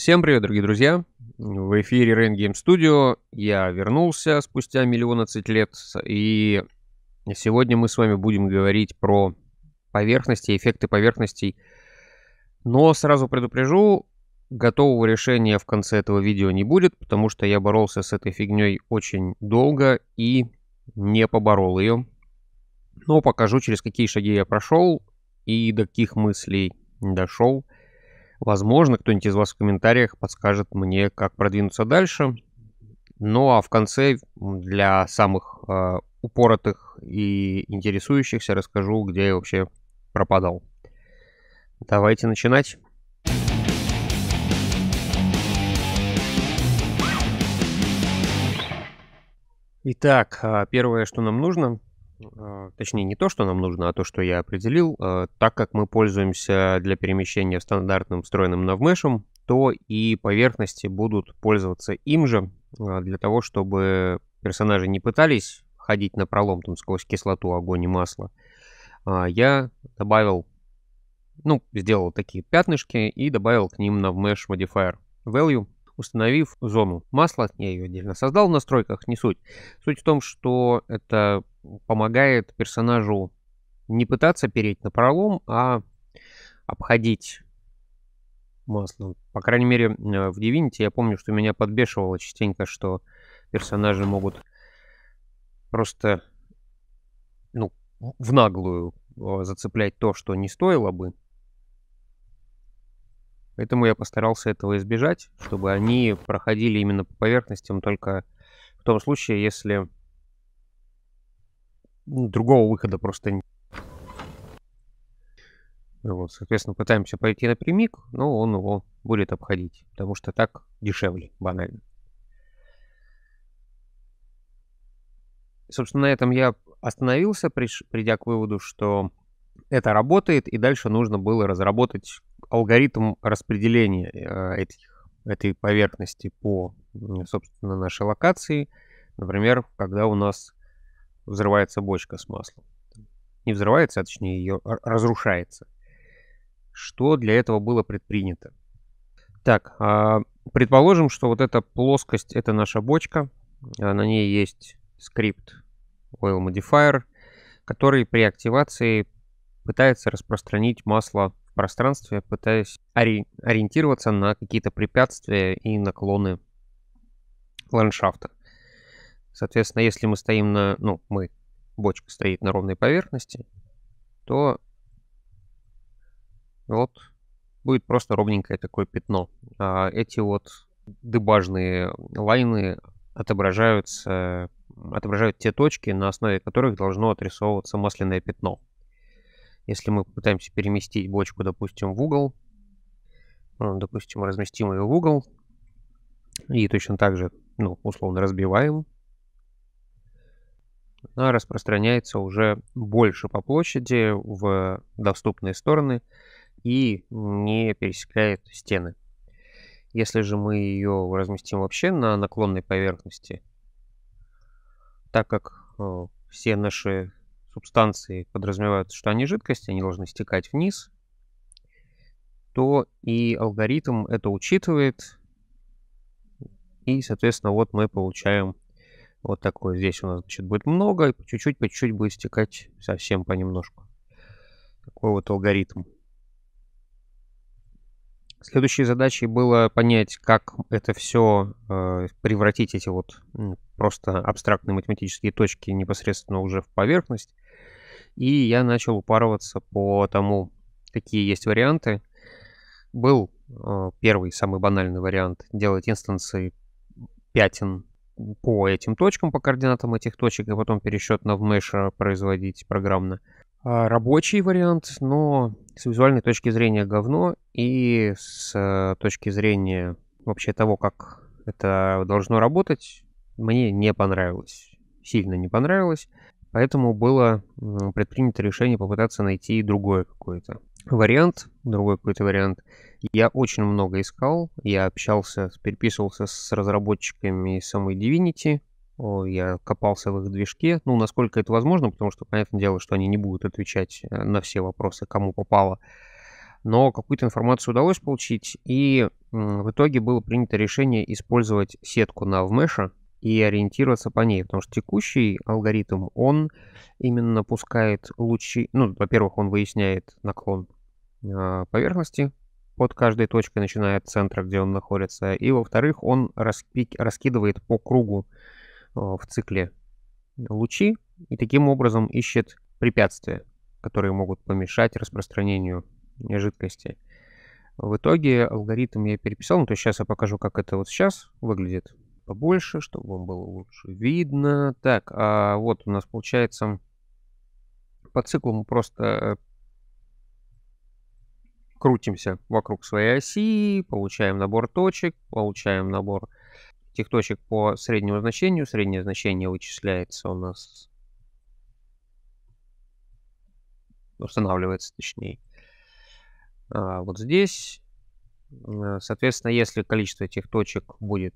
Всем привет, дорогие друзья! В эфире Rain Game Studio. Я вернулся спустя миллионадцать лет, и сегодня мы с вами будем говорить про поверхности, эффекты поверхностей. Но сразу предупрежу, готового решения в конце этого видео не будет, потому что я боролся с этой фигней очень долго и не поборол ее. Но покажу, через какие шаги я прошел и до каких мыслей дошел – Возможно, кто-нибудь из вас в комментариях подскажет мне, как продвинуться дальше. Ну а в конце для самых э, упоротых и интересующихся расскажу, где я вообще пропадал. Давайте начинать. Итак, а, первое, что нам нужно, а, точнее не то, что нам нужно, а то, что я определил, а, так как мы пользуемся для перемещения стандартным встроенным навмешем, то и поверхности будут пользоваться им же а, для того, чтобы персонажи не пытались ходить на пролом там сквозь кислоту, огонь и масло. Я добавил, ну, сделал такие пятнышки и добавил к ним навмеш modifier value, установив зону масла, я ее отдельно создал в настройках, не суть. Суть в том, что это помогает персонажу не пытаться переть на пролом, а обходить маслом. По крайней мере, э, в Divinity я помню, что меня подбешивало частенько, что персонажи могут просто ну, в наглую э, зацеплять то, что не стоило бы, Поэтому я постарался этого избежать, чтобы они проходили именно по поверхностям только в том случае, если другого выхода просто нет. Вот, соответственно, пытаемся пойти напрямик, но он его будет обходить, потому что так дешевле, банально. Собственно, на этом я остановился, приш... придя к выводу, что это работает, и дальше нужно было разработать алгоритм распределения э, этих, этой поверхности по, собственно, нашей локации. Например, когда у нас взрывается бочка с маслом. Не взрывается, а точнее ее разрушается. Что для этого было предпринято? Так, а, предположим, что вот эта плоскость, это наша бочка. Э, на ней есть скрипт Oil Modifier, который при активации пытается распространить масло в пространстве, пытаясь ори- ориентироваться на какие-то препятствия и наклоны ландшафта. Соответственно, если мы стоим на... Ну, мы... Бочка стоит на ровной поверхности, то вот будет просто ровненькое такое пятно. А эти вот дебажные лайны отображаются, отображают те точки, на основе которых должно отрисовываться масляное пятно. Если мы пытаемся переместить бочку, допустим, в угол, э, допустим, разместим ее в угол, и точно так же, ну, условно, разбиваем, она распространяется уже больше по площади в доступные стороны и не пересекает стены. Если же мы ее разместим вообще на наклонной поверхности, так как э, все наши субстанции подразумевают, что они жидкости, они должны стекать вниз, то и алгоритм это учитывает. И, соответственно, вот мы получаем вот такое. Здесь у нас значит, будет много, и по чуть-чуть, по чуть-чуть будет стекать совсем понемножку. Такой вот алгоритм. Следующей задачей было понять, как это все э, превратить эти вот просто абстрактные математические точки непосредственно уже в поверхность. И я начал упарываться по тому, какие есть варианты. Был э, первый, самый банальный вариант, делать инстансы пятен по этим точкам, по координатам этих точек, и потом пересчет на вмеша производить программно. А рабочий вариант, но с визуальной точки зрения говно, и с э, точки зрения вообще того, как это должно работать, мне не понравилось. Сильно не понравилось. Поэтому было предпринято решение попытаться найти другой какой то вариант, другой какой-то вариант. Я очень много искал, я общался, переписывался с разработчиками самой Divinity, я копался в их движке, ну, насколько это возможно, потому что, понятное дело, что они не будут отвечать э, на все вопросы, кому попало. Но какую-то информацию удалось получить, и в итоге было принято решение использовать сетку на Avmesh, и ориентироваться по ней, потому что текущий алгоритм, он именно пускает лучи, ну, во-первых, он выясняет наклон а, поверхности под каждой точкой, начиная от центра, где он находится, и, во-вторых, он раскидывает по кругу а, в цикле лучи и таким образом ищет препятствия, которые могут помешать распространению жидкости. В итоге алгоритм я переписал, ну, то есть сейчас я покажу, как это вот сейчас выглядит побольше, чтобы вам было лучше видно. Так, а вот у нас получается по циклу мы просто э, крутимся вокруг своей оси, получаем набор точек, получаем набор этих точек по среднему значению. Среднее значение вычисляется у нас, устанавливается точнее. А вот здесь, соответственно, если количество этих точек будет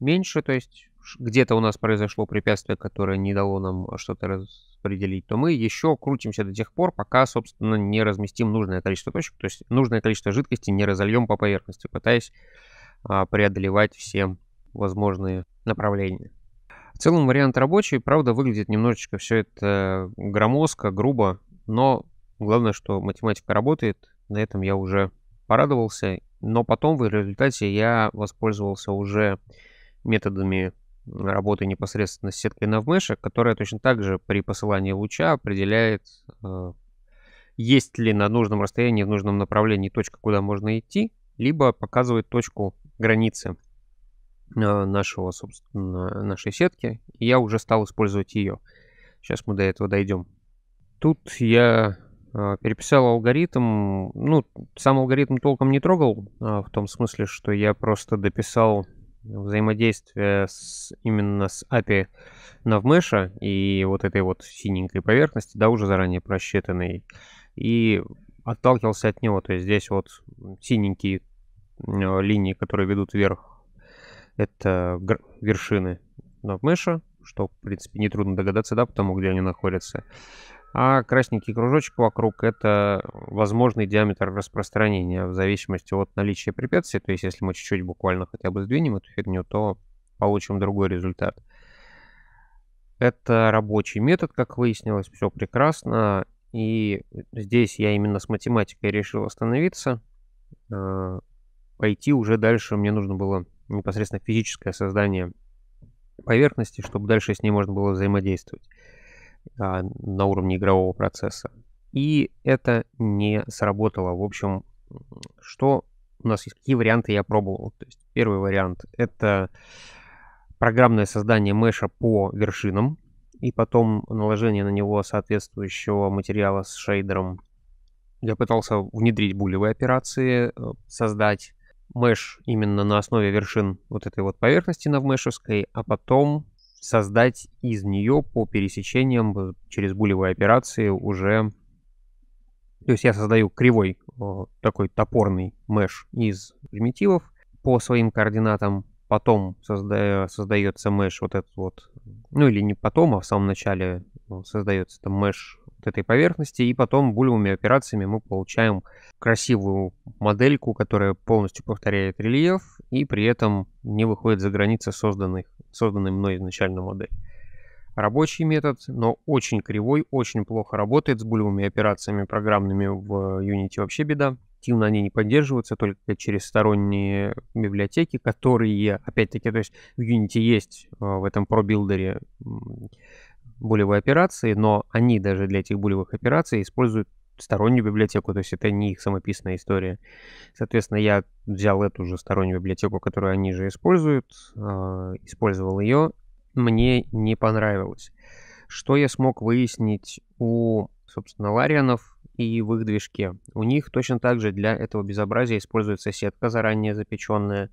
меньше, то есть где-то у нас произошло препятствие, которое не дало нам а, что-то распределить, то мы еще крутимся до тех пор, пока, собственно, не разместим нужное количество точек, то есть нужное количество жидкости не разольем по поверхности, пытаясь а, преодолевать все возможные направления. В целом вариант рабочий, правда, выглядит немножечко все это э, громоздко, грубо, но главное, что математика работает, на этом я уже порадовался, но потом в результате я воспользовался уже методами работы непосредственно с сеткой навмешек, которая точно так же при посылании луча определяет, э, есть ли на нужном расстоянии, в нужном направлении точка, куда можно идти, либо показывает точку границы э, нашего, собственно, нашей сетки. И я уже стал использовать ее. Сейчас мы до этого дойдем. Тут я э, переписал алгоритм. Ну, сам алгоритм толком не трогал, в том смысле, что я просто дописал взаимодействие с, именно с API навмеша и вот этой вот синенькой поверхности, да, уже заранее просчитанной, и отталкивался от него. То есть здесь вот синенькие э, линии, которые ведут вверх, это вершины навмеша, что, в принципе, нетрудно догадаться, да, потому где они находятся. А красненький кружочек вокруг – это возможный диаметр распространения в зависимости от наличия препятствий. То есть, если мы чуть-чуть буквально хотя бы сдвинем эту фигню, то получим другой результат. Это рабочий метод, как выяснилось, все прекрасно. И здесь я именно с математикой решил остановиться. А, пойти уже дальше мне нужно было непосредственно физическое создание поверхности, чтобы дальше с ней можно было взаимодействовать. А, на уровне игрового процесса. И это не сработало. В общем, что у нас есть, какие варианты я пробовал. То есть первый вариант — это программное создание меша по вершинам и потом наложение на него соответствующего материала с шейдером. Я пытался внедрить булевые операции, э, создать меш именно на основе вершин вот этой вот поверхности на навмешевской, а потом создать из нее по пересечениям э, через булевые операции уже... То есть я создаю кривой э, такой топорный меш из примитивов по своим координатам, потом созда... создается меш вот этот вот, ну или не потом, а в самом начале э, создается там меш вот этой поверхности, и потом булевыми операциями мы получаем красивую модельку, которая полностью повторяет рельеф и при этом не выходит за границы созданных созданной мной изначально модель Рабочий метод, но очень кривой, очень плохо работает с булевыми операциями программными в э, Unity вообще беда. Активно они не поддерживаются только через сторонние библиотеки, которые, опять-таки, то есть в Unity есть э, в этом пробилдере булевые операции, но они даже для этих булевых операций используют стороннюю библиотеку, то есть это не их самописная история. Соответственно, я взял эту же стороннюю библиотеку, которую они же используют, а, использовал ее, мне не понравилось. Что я смог выяснить у, собственно, ларианов и в их движке? У них точно так же для этого безобразия используется сетка заранее запеченная,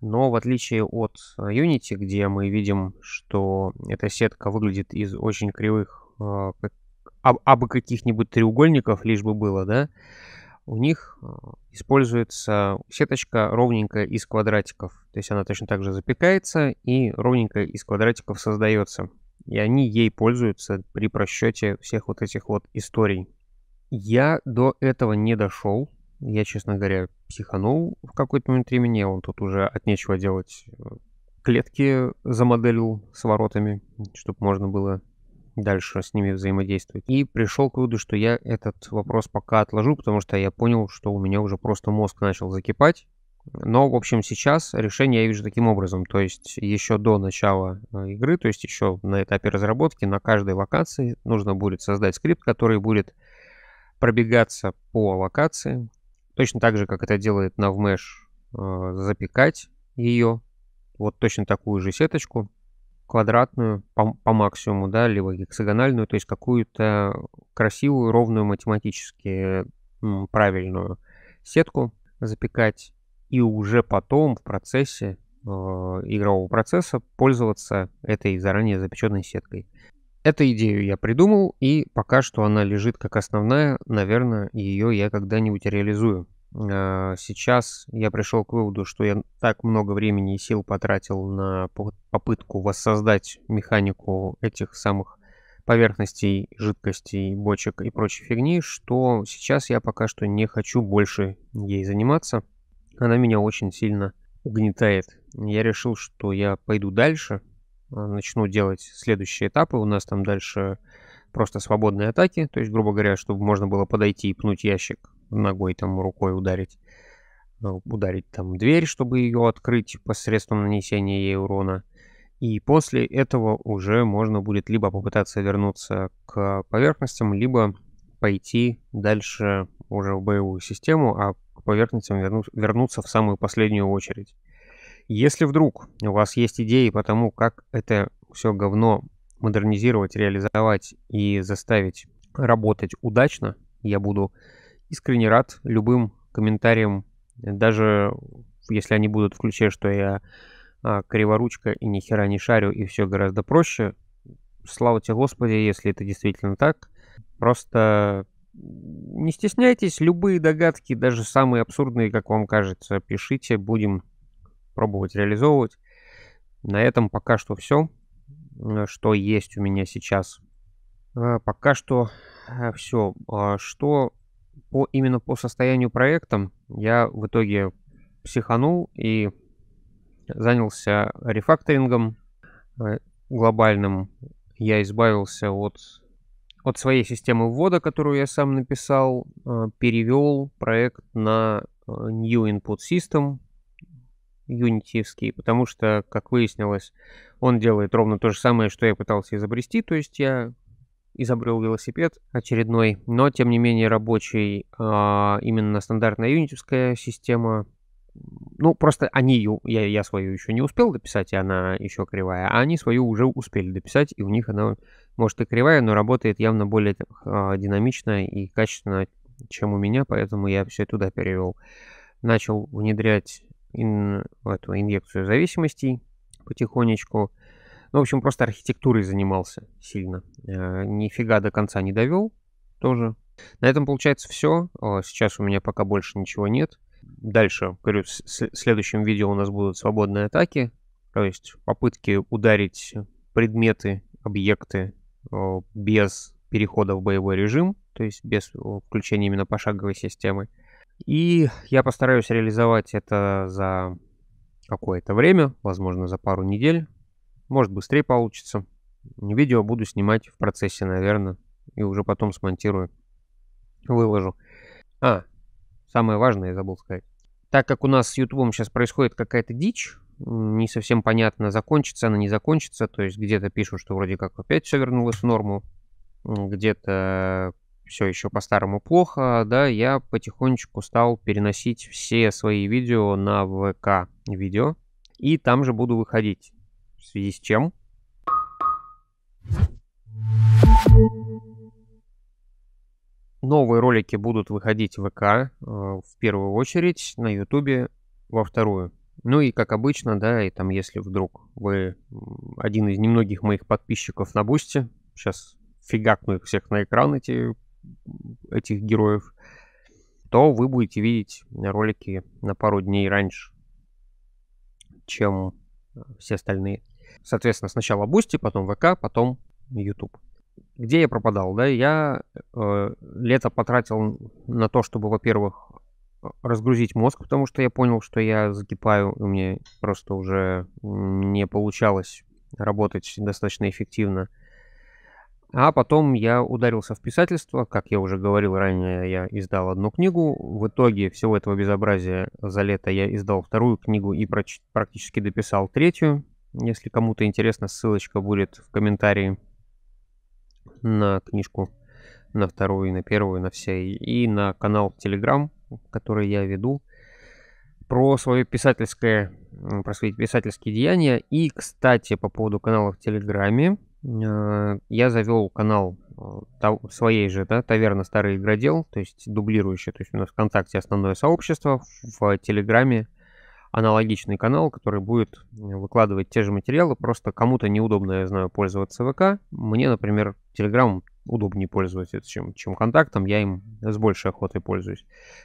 но в отличие от а, Unity, где мы видим, что эта сетка выглядит из очень кривых а, аб, абы каких-нибудь треугольников, лишь бы было, да, у них э, используется сеточка ровненькая из квадратиков. То есть она точно так же запекается и ровненько из квадратиков создается. И они ей пользуются при просчете всех вот этих вот историй. Я до этого не дошел. Я, честно говоря, психанул в какой-то момент времени. Я вон тут уже от нечего делать э, клетки замоделил с воротами, чтобы можно было дальше с ними взаимодействовать. И пришел к выводу, что я этот вопрос пока отложу, потому что я понял, что у меня уже просто мозг начал закипать. Но, в общем, сейчас решение я вижу таким образом. То есть еще до начала э, игры, то есть еще на этапе разработки, на каждой локации нужно будет создать скрипт, который будет пробегаться по локации. Точно так же, как это делает Navmesh, э, запекать ее. Вот точно такую же сеточку квадратную по, по максимуму, да, либо гексагональную, то есть какую-то красивую, ровную, математически правильную сетку запекать и уже потом в процессе э, игрового процесса пользоваться этой заранее запеченной сеткой. Эту идею я придумал, и пока что она лежит как основная, наверное, ее я когда-нибудь реализую. А, сейчас я пришел к выводу, что я так много времени и сил потратил на попытку воссоздать механику этих самых поверхностей, жидкостей, бочек и прочей фигни, что сейчас я пока что не хочу больше ей заниматься. Она меня очень сильно угнетает. Я решил, что я пойду дальше, а, начну делать следующие этапы. У нас там дальше просто свободные атаки, то есть, грубо говоря, чтобы можно было подойти и пнуть ящик ногой, там рукой ударить, э, ударить там дверь, чтобы ее открыть посредством нанесения ей урона. И после этого уже можно будет либо попытаться вернуться к поверхностям, либо пойти дальше уже в боевую систему, а к поверхностям верну, вернуться в самую последнюю очередь. Если вдруг у вас есть идеи по тому, как это все говно модернизировать, реализовать и заставить работать удачно, я буду искренне рад любым комментариям, даже если они будут включать, что я а, криворучка и ни хера не шарю, и все гораздо проще. Слава тебе, Господи, если это действительно так. Просто не стесняйтесь, любые догадки, даже самые абсурдные, как вам кажется, пишите, будем пробовать реализовывать. На этом пока что все, э, что есть у меня сейчас. Э, пока что э, все. А что по, именно по состоянию проекта я в итоге психанул и занялся рефакторингом э, глобальным. Я избавился от, от своей системы ввода, которую я сам написал, э, перевел проект на э, New Input System, юнитивский, потому что, как выяснилось, он делает ровно то же самое, что я пытался изобрести, то есть я изобрел велосипед очередной, но тем не менее рабочий а, именно стандартная юнитовская система. Ну, просто они ее, я, я свою еще не успел дописать, и она еще кривая, а они свою уже успели дописать, и у них она, может, и кривая, но работает явно более а, динамично и качественно, чем у меня, поэтому я все туда перевел. Начал внедрять ин, эту инъекцию зависимостей потихонечку. Ну, в общем, просто архитектурой занимался сильно. Э, нифига до конца не довел тоже. На этом получается все. Э, сейчас у меня пока больше ничего нет. Дальше, говорю, в следующем видео у нас будут свободные атаки, то есть попытки ударить предметы, объекты э, без перехода в боевой режим, то есть без включения именно пошаговой системы. И я постараюсь реализовать это за какое-то время, возможно, за пару недель. Может, быстрее получится. Видео буду снимать в процессе, наверное, и уже потом смонтирую, выложу. А, самое важное я забыл сказать. Так как у нас с YouTube сейчас происходит какая-то дичь, не совсем понятно, закончится она, не закончится. То есть где-то пишут, что вроде как опять все вернулось в норму, где-то все еще по-старому плохо, да, я потихонечку стал переносить все свои видео на ВК-видео, и там же буду выходить. В связи с чем? Новые ролики будут выходить в ВК э, в первую очередь, на Ютубе во вторую. Ну и как обычно, да, и там если вдруг вы один из немногих моих подписчиков на Бусти, сейчас фигакну их всех на экран эти, этих героев, то вы будете видеть ролики на пару дней раньше, чем э, все остальные. Соответственно, сначала Бусти, потом ВК, потом YouTube. Где я пропадал, да? Я э, лето потратил на то, чтобы, во-первых, разгрузить мозг, потому что я понял, что я закипаю, и мне просто уже не получалось работать достаточно эффективно. А потом я ударился в писательство. Как я уже говорил ранее, я издал одну книгу. В итоге всего этого безобразия за лето я издал вторую книгу и практически дописал третью. Если кому-то интересно, ссылочка будет в комментарии на книжку, на вторую, на первую, на все. И на канал Telegram, который я веду про свое писательское, про свои писательские деяния. И, кстати, по поводу канала в Телеграме, э, я завел канал э, своей же, да, таверна Старый Игродел, то есть дублирующий, то есть у нас ВКонтакте основное сообщество, в Телеграме аналогичный канал, который будет выкладывать те же материалы, просто кому-то неудобно, я знаю, пользоваться ВК. Мне, например, Telegram удобнее пользоваться, чем, чем контактом, я им с большей охотой пользуюсь.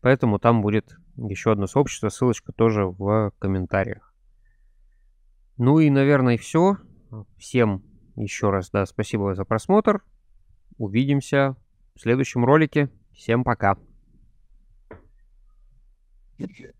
Поэтому там будет еще одно сообщество, ссылочка тоже в комментариях. Ну и, наверное, все. Всем еще раз да, спасибо за просмотр. Увидимся в следующем ролике. Всем пока. Yeah.